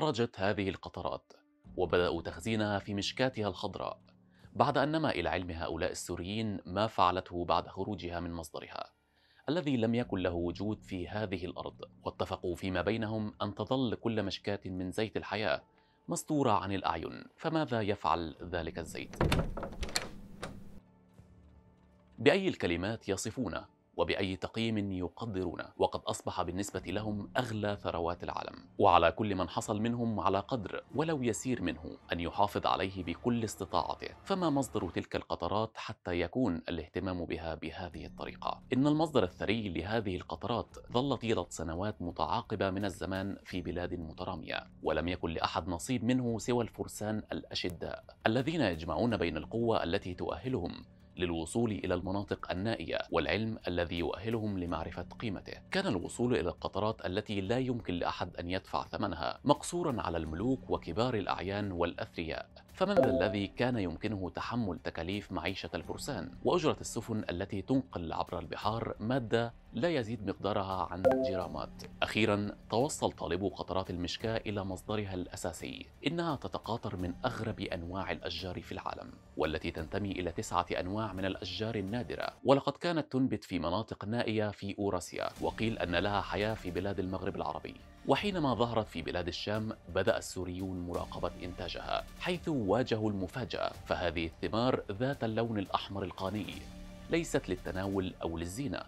خرجت هذه القطرات وبدأوا تخزينها في مشكاتها الخضراء بعد أن نما إلى علم هؤلاء السوريين ما فعلته بعد خروجها من مصدرها الذي لم يكن له وجود في هذه الأرض واتفقوا فيما بينهم أن تظل كل مشكات من زيت الحياة مستورة عن الأعين فماذا يفعل ذلك الزيت؟ بأي الكلمات يصفونه؟ وبأي تقييم يقدرونه وقد أصبح بالنسبة لهم أغلى ثروات العالم وعلى كل من حصل منهم على قدر ولو يسير منه أن يحافظ عليه بكل استطاعته فما مصدر تلك القطرات حتى يكون الاهتمام بها بهذه الطريقة إن المصدر الثري لهذه القطرات ظل طيلة سنوات متعاقبة من الزمان في بلاد مترامية ولم يكن لأحد نصيب منه سوى الفرسان الأشداء الذين يجمعون بين القوة التي تؤهلهم للوصول إلى المناطق النائية والعلم الذي يؤهلهم لمعرفة قيمته كان الوصول إلى القطرات التي لا يمكن لأحد أن يدفع ثمنها مقصورا على الملوك وكبار الأعيان والأثرياء فمن الذي كان يمكنه تحمل تكاليف معيشة الفرسان وأجرة السفن التي تنقل عبر البحار مادة لا يزيد مقدارها عن جرامات أخيرا توصل طالبو قطرات المشكاة إلى مصدرها الأساسي إنها تتقاطر من أغرب أنواع الأشجار في العالم والتي تنتمي إلى تسعة أنواع من الأشجار النادرة ولقد كانت تنبت في مناطق نائية في أوراسيا وقيل أن لها حياة في بلاد المغرب العربي وحينما ظهرت في بلاد الشام بدأ السوريون مراقبة إنتاجها حيث واجهوا المفاجأة فهذه الثمار ذات اللون الأحمر القاني ليست للتناول أو للزينة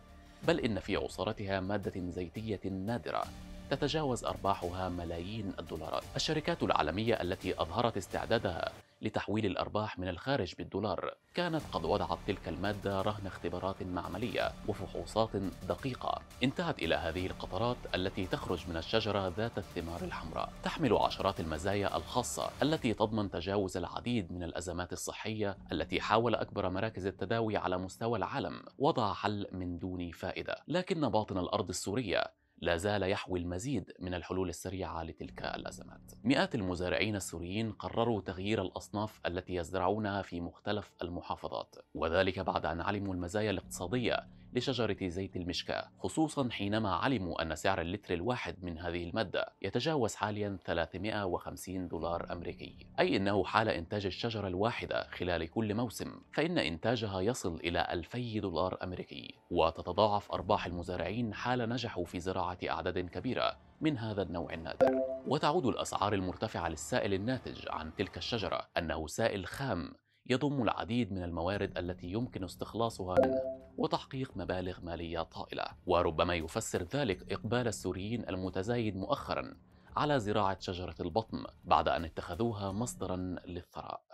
بل إن في عصارتها مادة زيتية نادرة تتجاوز أرباحها ملايين الدولارات الشركات العالمية التي أظهرت استعدادها لتحويل الأرباح من الخارج بالدولار كانت قد وضعت تلك المادة رهن اختبارات معملية وفحوصات دقيقة انتهت إلى هذه القطرات التي تخرج من الشجرة ذات الثمار الحمراء تحمل عشرات المزايا الخاصة التي تضمن تجاوز العديد من الأزمات الصحية التي حاول أكبر مراكز التداوي على مستوى العالم وضع حل من دون فائدة لكن باطن الأرض السورية لا زال يحوي المزيد من الحلول السريعة لتلك الأزمات. مئات المزارعين السوريين قرروا تغيير الأصناف التي يزرعونها في مختلف المحافظات، وذلك بعد أن علموا المزايا الاقتصادية لشجرة زيت المشكاة خصوصا حينما علموا أن سعر اللتر الواحد من هذه المادة يتجاوز حاليا 350 دولار أمريكي أي أنه حال إنتاج الشجرة الواحدة خلال كل موسم فإن إنتاجها يصل إلى 2000 دولار أمريكي وتتضاعف أرباح المزارعين حال نجحوا في زراعة أعداد كبيرة من هذا النوع النادر وتعود الأسعار المرتفعة للسائل الناتج عن تلك الشجرة أنه سائل خام يضم العديد من الموارد التي يمكن استخلاصها منه وتحقيق مبالغ مالية طائلة وربما يفسر ذلك إقبال السوريين المتزايد مؤخرا على زراعة شجرة البطن بعد أن اتخذوها مصدرا للثراء